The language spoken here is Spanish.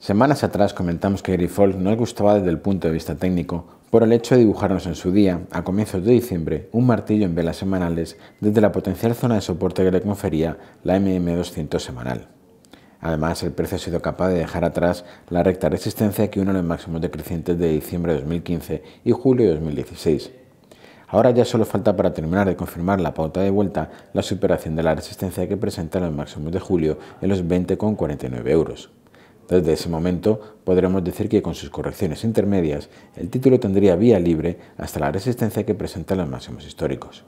Semanas atrás comentamos que Gary no gustaba desde el punto de vista técnico por el hecho de dibujarnos en su día, a comienzos de diciembre, un martillo en velas semanales desde la potencial zona de soporte que le confería la MM200 semanal. Además, el precio ha sido capaz de dejar atrás la recta resistencia que uno los máximos decrecientes de diciembre de 2015 y julio de 2016. Ahora ya solo falta para terminar de confirmar la pauta de vuelta la superación de la resistencia que presenta los máximos de julio en los 20,49 euros. Desde ese momento podremos decir que con sus correcciones intermedias el título tendría vía libre hasta la resistencia que presentan los máximos históricos.